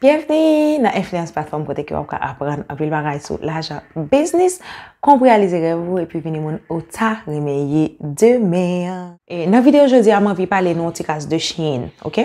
Bienveni na Influence Platform kote ki wap ka apren apil baray sou laja biznis konp realizere vou epi vini moun ota rimeyi deme e Na video jodi am avi pale nou ti kase de chine, ok?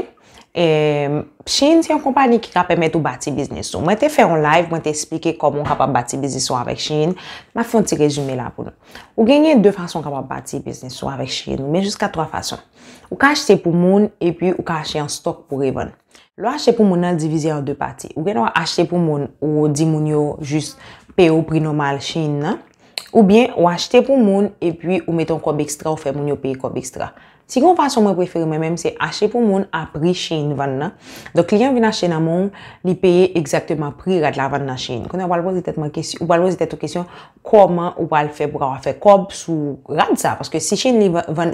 Cheyenne ti yon kompani ki ka pemet ou bati bizneson. Mwen te fè yon live, mwen te esplike komon ka pa bati bizneson avèk Cheyenne. Ma fè yon ti rezume la pou nou. Ou genye 2 fason ka pa bati bizneson avèk Cheyenne, mwen jiska 3 fason. Ou ka achete pou moun, epi ou ka achete yon stok pou Riven. Lo achete pou moun nan divize yon 2 pati. Ou genye ou achete pou moun ou di moun yo jist pe ou pri nomal Cheyenne nan. Ou genye ou achete pou moun epi ou metan kob ekstra ou fe moun yo pe kob ekstra. Si yon vason mwen preferi mwen menm, se ashe pou moun apri chine vann nan. Don klien vina chine nan moun, li peye eksepteman pri rad la vann nan chine. Konnen wale waze tet mwen kesyon, wale waze tet mwen kesyon, koman wale fe pou rwa fe kob sou rad sa. Paske si chine vann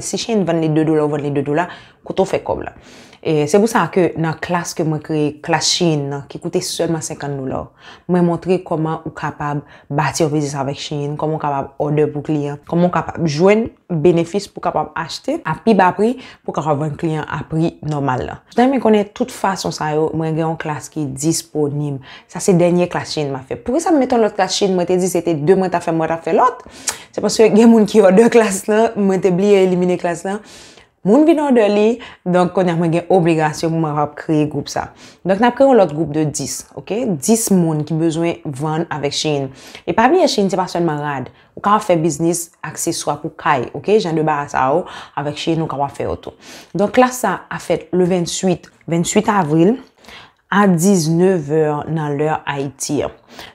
li 2 dolar ou vann li 2 dolar, koto fe kob la. E se bousan ke nan klas ke mwen kreye, klas chine nan, ki koute seman 50 dolar, mwen montre koman w kapab bati obese sa vek chine, koman w kapab ode pou klien, koman w kapab jwen benefis pou kapab achete api, apri pou kak avon klyen apri nomal la. Joutan mi konen tout fasyon sa yo mwen gen yon klas ki disponim sa se denye klas chine ma fe. Pwè sa mwen meton lot klas chine? Mwen te di se te 2 mwen ta fe mwen ta fe lot. Se paswe gen moun ki yon 2 klas la. Mwen te bli yon elimine klas la. Moun vinon do li, donk konè mwen gen obligasyon moun mwen ap kriye goup sa. Donk nap kriyon lot goup de 10, ok? 10 moun ki bezwen vwan avèk chen. E pamiye chen ti paswen man rad, ou ka wafè biznis akseswa pou kay, ok? Jan de ba sa ou, avèk chen nou ka wafè otou. Donk la sa a fèt le 28, 28 avril, a 19 vèr nan lèr Haitier.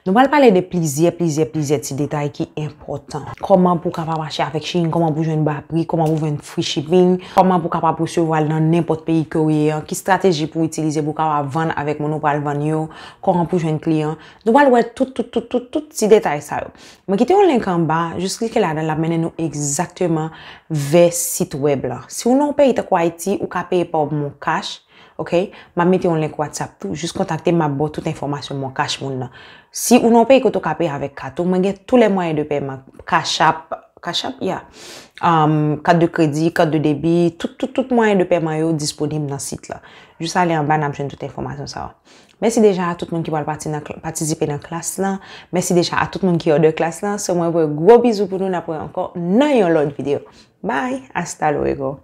Nou bal pale de plizye, plizye, plizye ti detay ki impotant. Koman pou ka pa wache avek ching, koman pou jwen ba pri, koman pou ven free shipping, koman pou ka pa pwosye wale nan nepot peyi kore, ki strateji pou itilize pou ka pa vande avèk moun ou pral vande yo, koman pou jwen kliyan. Nou bal wè tout, tout, tout, tout, tout ti detay sa yo. Mwen kite yon link anba, jouskrike la dan la menen nou exaktouman ve sit web la. Si yon nou peyi te kwa iti ou ka peyi pa ob moun kash, Ok? Mami te yon link watsap tou. Jus kontakte mabou tout informasyon moun kach moun nan. Si ou nou pe yon koto kape yon avek kato, man gen um, tout le mwayen de perman. Kach ap, kach ap ya. Kat de kredi, kat de debi, tout mwayen de perman yo disponib nan sit la. Jus ale yon ban apjen tout informasyon sa wa. Mensi deja a tout moun ki wale patisipe nan klas lan. Mensi deja a tout moun ki yon de klas lan. Se mwen vwe gwo bizou pou nou na pou yon anko nan yon load video. Bye! Hasta luego!